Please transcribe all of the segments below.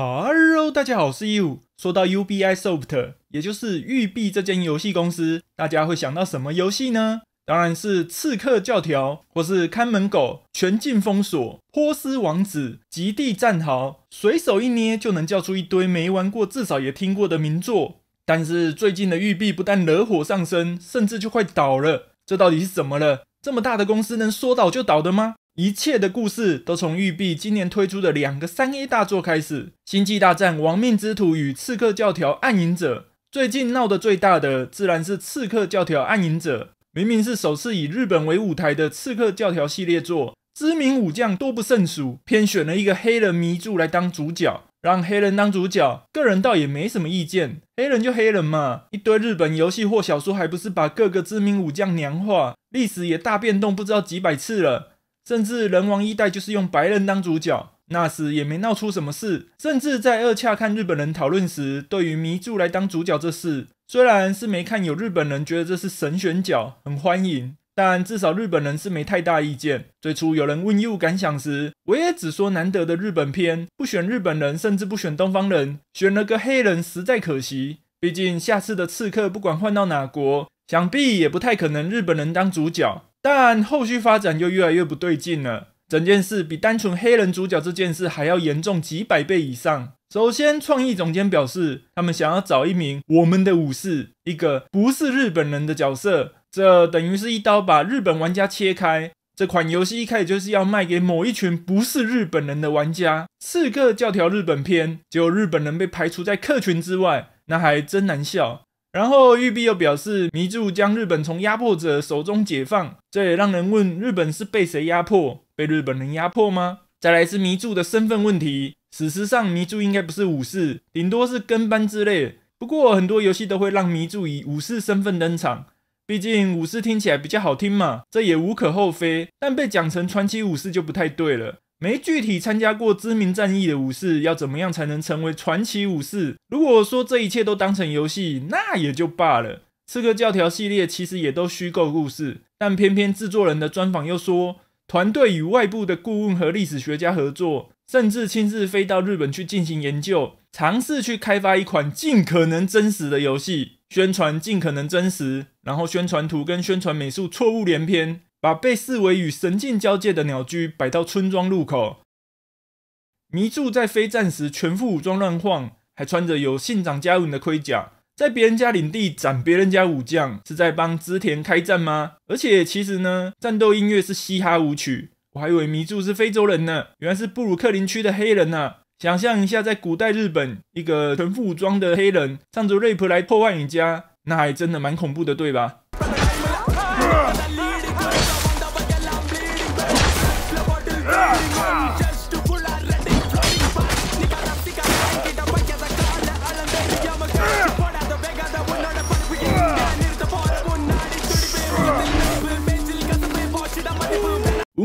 喽，大家好，我是 You。说到 UBI Soft，也就是育碧这间游戏公司，大家会想到什么游戏呢？当然是《刺客教条》或是《看门狗》、《全境封锁》、《波斯王子》、《极地战壕》，随手一捏就能叫出一堆没玩过，至少也听过的名作。但是最近的育碧不但惹火上身，甚至就快倒了。这到底是怎么了？这么大的公司能说倒就倒的吗？一切的故事都从育碧今年推出的两个三 A 大作开始，《星际大战：亡命之徒》与《刺客教条：暗影者》。最近闹得最大的自然是《刺客教条：暗影者》，明明是首次以日本为舞台的《刺客教条》系列作，知名武将多不胜数，偏选了一个黑人迷住来当主角。让黑人当主角，个人倒也没什么意见，黑人就黑人嘛。一堆日本游戏或小说，还不是把各个知名武将娘化，历史也大变动，不知道几百次了。甚至《人王一代》就是用白人当主角，那时也没闹出什么事。甚至在二恰看日本人讨论时，对于迷柱来当主角这事，虽然是没看有日本人觉得这是神选角，很欢迎，但至少日本人是没太大意见。最初有人问又感想时，我也只说难得的日本片不选日本人，甚至不选东方人，选了个黑人实在可惜。毕竟下次的刺客不管换到哪国，想必也不太可能日本人当主角。但后续发展就越来越不对劲了，整件事比单纯黑人主角这件事还要严重几百倍以上。首先，创意总监表示，他们想要找一名“我们的武士”，一个不是日本人的角色，这等于是一刀把日本玩家切开。这款游戏一开始就是要卖给某一群不是日本人的玩家，刺客教条日本片，结果日本人被排除在客群之外，那还真难笑。然后玉璧又表示，迷柱将日本从压迫者手中解放，这也让人问：日本是被谁压迫？被日本人压迫吗？再来是迷柱的身份问题，史实上迷柱应该不是武士，顶多是跟班之类。不过很多游戏都会让迷柱以武士身份登场，毕竟武士听起来比较好听嘛，这也无可厚非。但被讲成传奇武士就不太对了。没具体参加过知名战役的武士要怎么样才能成为传奇武士？如果说这一切都当成游戏，那也就罢了。《刺客教条》系列其实也都虚构故事，但偏偏制作人的专访又说，团队与外部的顾问和历史学家合作，甚至亲自飞到日本去进行研究，尝试去开发一款尽可能真实的游戏。宣传尽可能真实，然后宣传图跟宣传美术错误连篇。把被视为与神境交界的鸟居摆到村庄入口。迷柱在非战时全副武装乱晃，还穿着有信长加文的盔甲，在别人家领地斩别人家武将，是在帮织田开战吗？而且其实呢，战斗音乐是嘻哈舞曲，我还以为迷柱是非洲人呢，原来是布鲁克林区的黑人呢。想象一下，在古代日本，一个全副武装的黑人唱着 rap 来破坏你家，那还真的蛮恐怖的，对吧？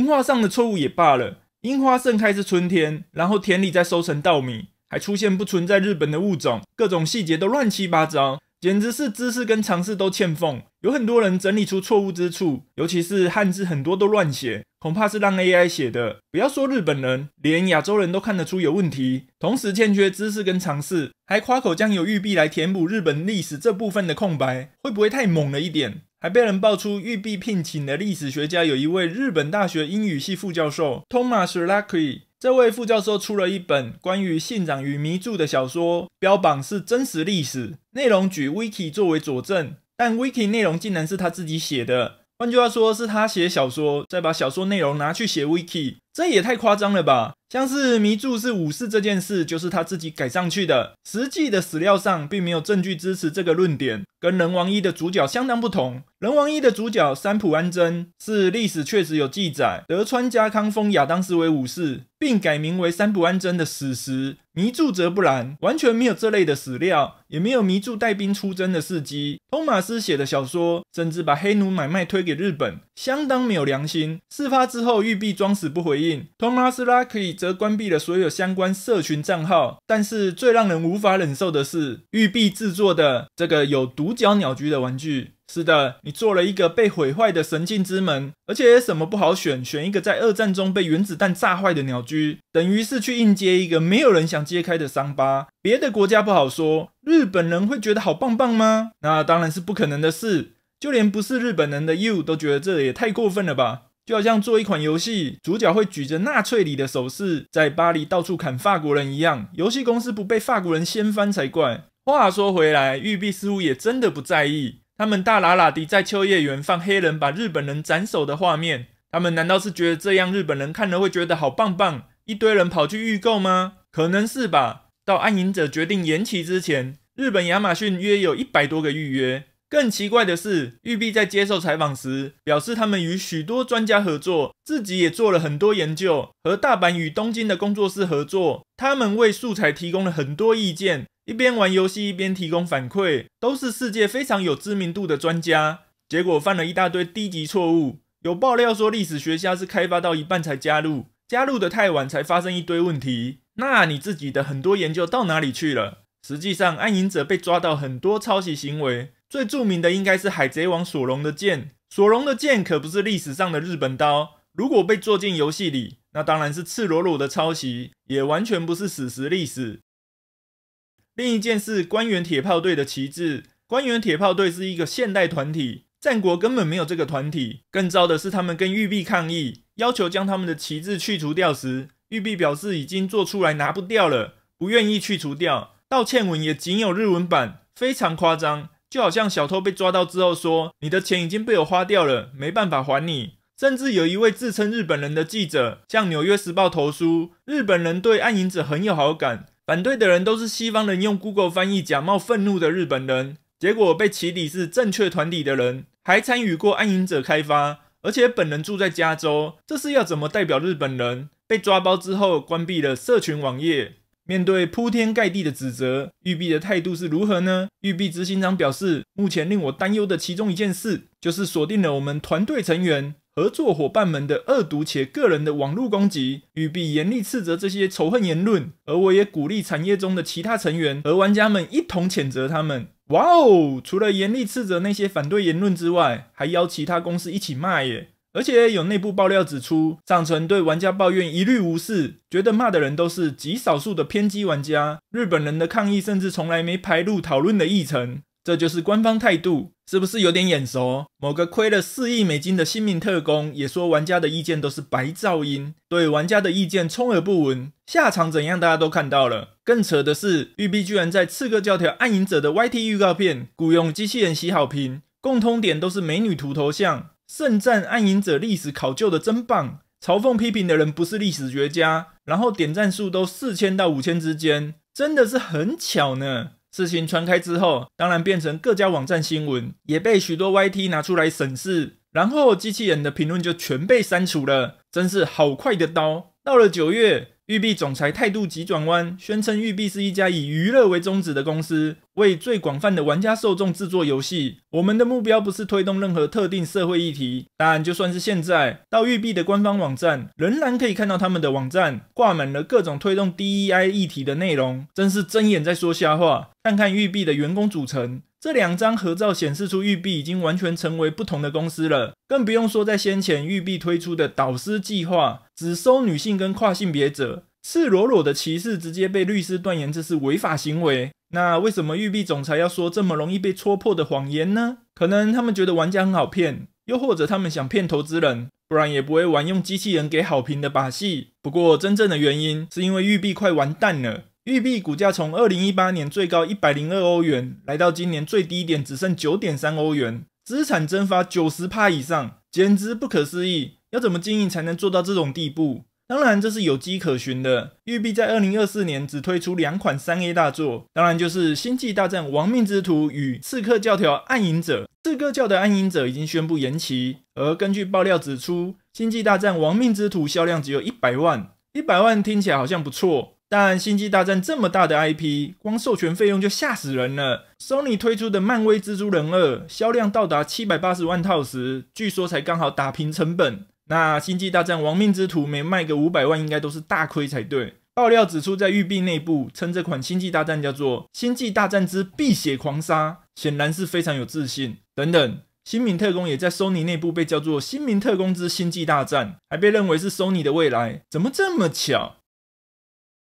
文化上的错误也罢了，樱花盛开是春天，然后田里再收成稻米，还出现不存在日本的物种，各种细节都乱七八糟，简直是知识跟常识都欠奉。有很多人整理出错误之处，尤其是汉字很多都乱写，恐怕是让 AI 写的。不要说日本人，连亚洲人都看得出有问题，同时欠缺知识跟常识，还夸口将有玉璧来填补日本历史这部分的空白，会不会太猛了一点？还被人爆出，玉碧聘请的历史学家有一位日本大学英语系副教授 Thomas Lackey。这位副教授出了一本关于信长与迷住的小说，标榜是真实历史，内容举 Wiki 作为佐证，但 Wiki 内容竟然是他自己写的。换句话说，是他写小说，再把小说内容拿去写 Wiki，这也太夸张了吧？像是迷住是武士这件事，就是他自己改上去的。实际的史料上，并没有证据支持这个论点，跟人王一的主角相当不同。《人王一》的主角三浦安贞是历史确实有记载，德川家康封亚当斯为武士，并改名为三浦安贞的史实。弥住，则不然，完全没有这类的史料，也没有弥住带兵出征的事迹。托马斯写的小说甚至把黑奴买卖推给日本，相当没有良心。事发之后，玉璧装死不回应，托马斯拉克以则关闭了所有相关社群账号。但是最让人无法忍受的是，玉璧制作的这个有独角鸟居的玩具。是的，你做了一个被毁坏的神境之门，而且什么不好选，选一个在二战中被原子弹炸坏的鸟居，等于是去应接一个没有人想揭开的伤疤。别的国家不好说，日本人会觉得好棒棒吗？那当然是不可能的事。就连不是日本人的 you 都觉得这也太过分了吧？就好像做一款游戏，主角会举着纳粹里的手势，在巴黎到处砍法国人一样，游戏公司不被法国人掀翻才怪。话说回来，玉璧似乎也真的不在意。他们大喇喇的在秋叶原放黑人把日本人斩首的画面，他们难道是觉得这样日本人看了会觉得好棒棒，一堆人跑去预购吗？可能是吧。到《暗影者》决定延期之前，日本亚马逊约有一百多个预约。更奇怪的是，玉碧在接受采访时表示，他们与许多专家合作，自己也做了很多研究，和大阪与东京的工作室合作，他们为素材提供了很多意见。一边玩游戏一边提供反馈，都是世界非常有知名度的专家，结果犯了一大堆低级错误。有爆料说，历史学家是开发到一半才加入，加入的太晚才发生一堆问题。那你自己的很多研究到哪里去了？实际上，暗影者被抓到很多抄袭行为，最著名的应该是《海贼王》索隆的剑。索隆的剑可不是历史上的日本刀，如果被做进游戏里，那当然是赤裸裸的抄袭，也完全不是史实历史。另一件事，官员铁炮队的旗帜。官员铁炮队是一个现代团体，战国根本没有这个团体。更糟的是，他们跟玉璧抗议，要求将他们的旗帜去除掉时，玉璧表示已经做出来，拿不掉了，不愿意去除掉。道歉文也仅有日文版，非常夸张，就好像小偷被抓到之后说：“你的钱已经被我花掉了，没办法还你。”甚至有一位自称日本人的记者向《纽约时报》投书，日本人对暗影者很有好感。反对的人都是西方人用 Google 翻译假冒愤怒的日本人，结果被起底是正确团体的人，还参与过暗影者开发，而且本人住在加州，这是要怎么代表日本人？被抓包之后，关闭了社群网页，面对铺天盖地的指责，玉碧的态度是如何呢？玉碧执行长表示，目前令我担忧的其中一件事，就是锁定了我们团队成员。合作伙伴们的恶毒且个人的网络攻击，与比严厉斥责这些仇恨言论，而我也鼓励产业中的其他成员和玩家们一同谴责他们。哇哦，除了严厉斥责那些反对言论之外，还邀其他公司一起骂耶！而且有内部爆料指出，上层对玩家抱怨一律无视，觉得骂的人都是极少数的偏激玩家。日本人的抗议甚至从来没排入讨论的议程，这就是官方态度。是不是有点眼熟？某个亏了四亿美金的新名特工也说玩家的意见都是白噪音，对玩家的意见充耳不闻，下场怎样大家都看到了。更扯的是，育碧居然在《刺客教条：暗影者》的 YT 预告片雇佣机器人洗好评，共通点都是美女图头像。盛赞《暗影者》历史考究的真棒，嘲讽批评的人不是历史学家，然后点赞数都四千到五千之间，真的是很巧呢。事情传开之后，当然变成各家网站新闻，也被许多 YT 拿出来审视，然后机器人的评论就全被删除了，真是好快的刀。到了九月，育碧总裁态度急转弯，宣称育碧是一家以娱乐为宗旨的公司。为最广泛的玩家受众制作游戏，我们的目标不是推动任何特定社会议题。当然，就算是现在，到育碧的官方网站，仍然可以看到他们的网站挂满了各种推动 DEI 议题的内容，真是睁眼在说瞎话。看看育碧的员工组成，这两张合照显示出育碧已经完全成为不同的公司了。更不用说在先前，育碧推出的导师计划只收女性跟跨性别者，赤裸裸的歧视，直接被律师断言这是违法行为。那为什么育碧总裁要说这么容易被戳破的谎言呢？可能他们觉得玩家很好骗，又或者他们想骗投资人，不然也不会玩用机器人给好评的把戏。不过真正的原因是因为育碧快完蛋了。育碧股价从二零一八年最高一百零二欧元，来到今年最低点只剩九点三欧元，资产蒸发九十趴以上，简直不可思议。要怎么经营才能做到这种地步？当然，这是有机可循的。育碧在二零二四年只推出两款三 A 大作，当然就是《星际大战：亡命之徒》与《刺客教条：暗影者》。《刺客教的暗影者》已经宣布延期，而根据爆料指出，《星际大战：亡命之徒》销量只有一百万。一百万听起来好像不错，但《星际大战》这么大的 IP，光授权费用就吓死人了。Sony 推出的漫威蜘蛛人二销量到达七百八十万套时，据说才刚好打平成本。那《星际大战：亡命之徒》每卖个五百万，应该都是大亏才对。爆料指出，在育碧内部称这款《星际大战》叫做《星际大战之碧血狂杀》，显然是非常有自信。等等，《新民特工》也在 Sony 内部被叫做《新民特工之星际大战》，还被认为是 Sony 的未来。怎么这么巧？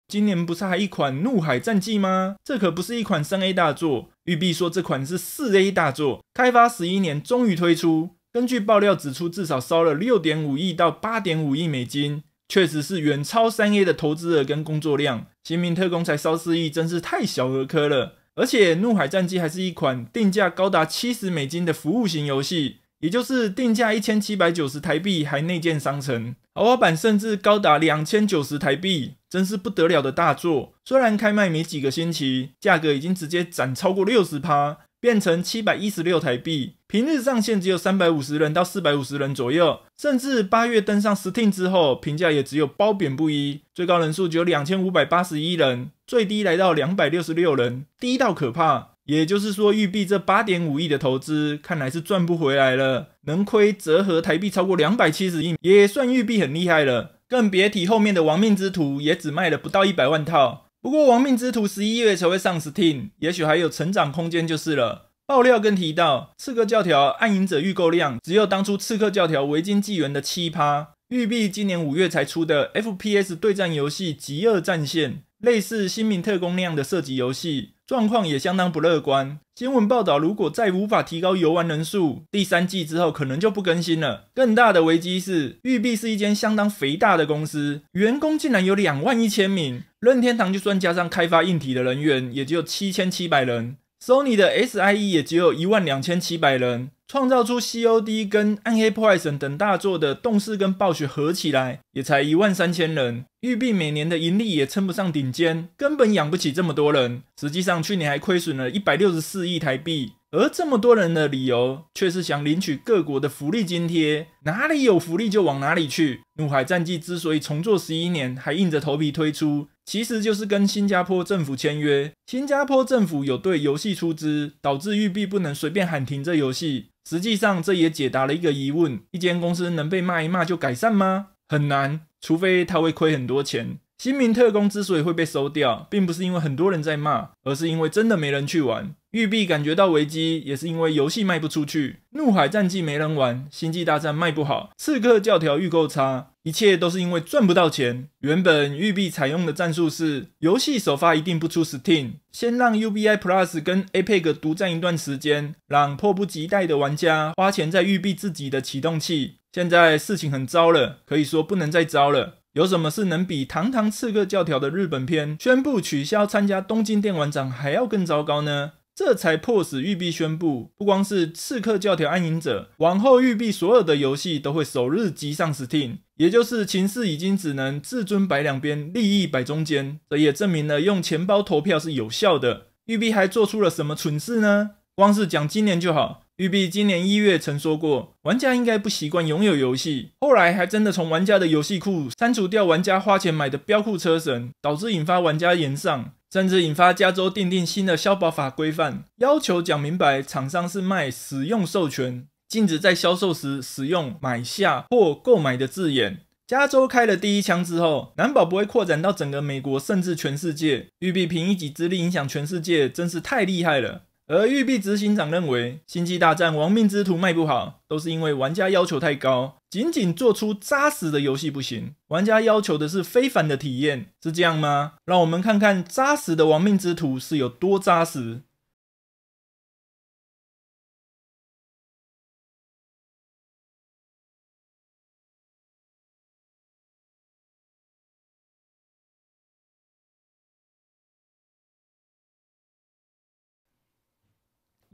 今年不是还一款《怒海战记》吗？这可不是一款三 A 大作，育碧说这款是四 A 大作，开发十一年终于推出。根据爆料指出，至少烧了六点五亿到八点五亿美金，确实是远超三 A 的投资额跟工作量。新民特工才烧四亿，真是太小儿科了。而且《怒海战机》还是一款定价高达七十美金的服务型游戏，也就是定价一千七百九十台币，还内建商城，豪华版甚至高达两千九十台币，真是不得了的大作。虽然开卖没几个星期，价格已经直接涨超过六十趴，变成七百一十六台币。平日上线只有三百五十人到四百五十人左右，甚至八月登上 Steam 之后，评价也只有褒贬不一，最高人数只有两千五百八十一人，最低来到两百六十六人，低到可怕。也就是说，玉币这八点五亿的投资，看来是赚不回来了，能亏折合台币超过两百七十亿，也算玉币很厉害了。更别提后面的亡命之徒，也只卖了不到一百万套。不过亡命之徒十一月才会上 Steam，也许还有成长空间就是了。爆料更提到，《刺客教条：暗影者》预购量只有当初《刺客教条：维京纪元》的七趴。育碧今年五月才出的 FPS 对战游戏《极恶战线》，类似《新民特工》那样的射击游戏，状况也相当不乐观。新闻报道，如果再无法提高游玩人数，第三季之后可能就不更新了。更大的危机是，育碧是一间相当肥大的公司，员工竟然有两万一千名。任天堂就算加上开发硬体的人员，也只有七千七百人。Sony 的 SIE 也只有一万两千七百人，创造出 COD 跟《暗黑破坏神》等大作的动视跟暴雪合起来也才一万三千人，育碧每年的盈利也称不上顶尖，根本养不起这么多人。实际上，去年还亏损了一百六十四亿台币。而这么多人的理由，却是想领取各国的福利津贴，哪里有福利就往哪里去。怒海战记之所以重做十一年，还硬着头皮推出，其实就是跟新加坡政府签约。新加坡政府有对游戏出资，导致玉币不能随便喊停这游戏。实际上，这也解答了一个疑问：一间公司能被骂一骂就改善吗？很难，除非他会亏很多钱。新民特工之所以会被收掉，并不是因为很多人在骂，而是因为真的没人去玩。玉璧感觉到危机，也是因为游戏卖不出去。怒海战记没人玩，星际大战卖不好，刺客教条预购差，一切都是因为赚不到钱。原本玉璧采用的战术是，游戏首发一定不出 Steam，先让 UBI Plus 跟 a p e c 独占一段时间，让迫不及待的玩家花钱在玉璧自己的启动器。现在事情很糟了，可以说不能再糟了。有什么事能比堂堂刺客教条的日本片宣布取消参加东京电玩展还要更糟糕呢？这才迫使育碧宣布，不光是刺客教条、暗影者，往后育碧所有的游戏都会首日即上 Steam，也就是情势已经只能至尊摆两边，利益摆中间，这也证明了用钱包投票是有效的。育碧还做出了什么蠢事呢？光是讲今年就好。育碧今年一月曾说过，玩家应该不习惯拥有游戏。后来还真的从玩家的游戏库删除掉玩家花钱买的《标库车神》，导致引发玩家严上，甚至引发加州奠定新的消保法规范，要求讲明白厂商是卖使用授权，禁止在销售时使用“买下”或“购买”的字眼。加州开了第一枪之后，难保不会扩展到整个美国，甚至全世界。育碧凭一己之力影响全世界，真是太厉害了。而育碧执行长认为，《星际大战：亡命之徒》卖不好，都是因为玩家要求太高，仅仅做出扎实的游戏不行，玩家要求的是非凡的体验，是这样吗？让我们看看扎实的《亡命之徒》是有多扎实。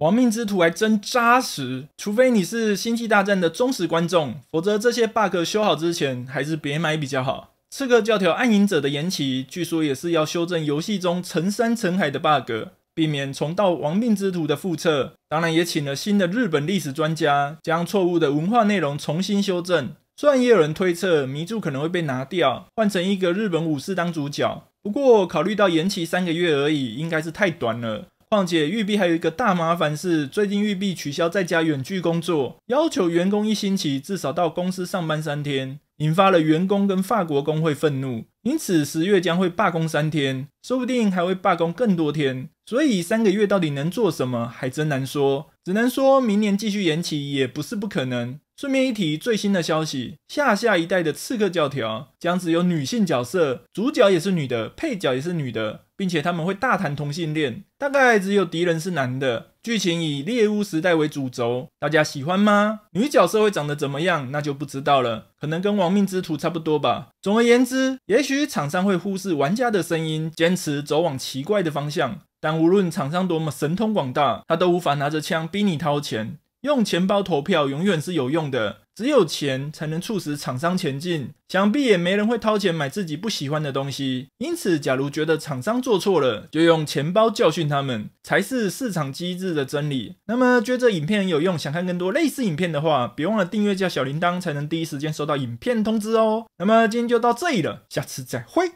亡命之徒还真扎实，除非你是《星际大战》的忠实观众，否则这些 bug 修好之前，还是别买比较好。刺客教条暗影者的延期，据说也是要修正游戏中成山成海的 bug，避免重蹈亡命之徒的覆辙。当然，也请了新的日本历史专家，将错误的文化内容重新修正。虽然也有人推测迷柱可能会被拿掉，换成一个日本武士当主角，不过考虑到延期三个月而已，应该是太短了。况且，玉碧还有一个大麻烦是，最近玉碧取消在家远距工作，要求员工一星期至少到公司上班三天，引发了员工跟法国工会愤怒，因此十月将会罢工三天，说不定还会罢工更多天，所以三个月到底能做什么，还真难说，只能说明年继续延期也不是不可能。顺便一提，最新的消息：下下一代的刺客教条将只有女性角色，主角也是女的，配角也是女的，并且他们会大谈同性恋，大概只有敌人是男的。剧情以猎巫时代为主轴，大家喜欢吗？女角色会长得怎么样？那就不知道了，可能跟亡命之徒差不多吧。总而言之，也许厂商会忽视玩家的声音，坚持走往奇怪的方向，但无论厂商多么神通广大，他都无法拿着枪逼你掏钱。用钱包投票永远是有用的，只有钱才能促使厂商前进。想必也没人会掏钱买自己不喜欢的东西。因此，假如觉得厂商做错了，就用钱包教训他们，才是市场机制的真理。那么，觉得影片有用，想看更多类似影片的话，别忘了订阅加小铃铛，才能第一时间收到影片通知哦。那么今天就到这里了，下次再会。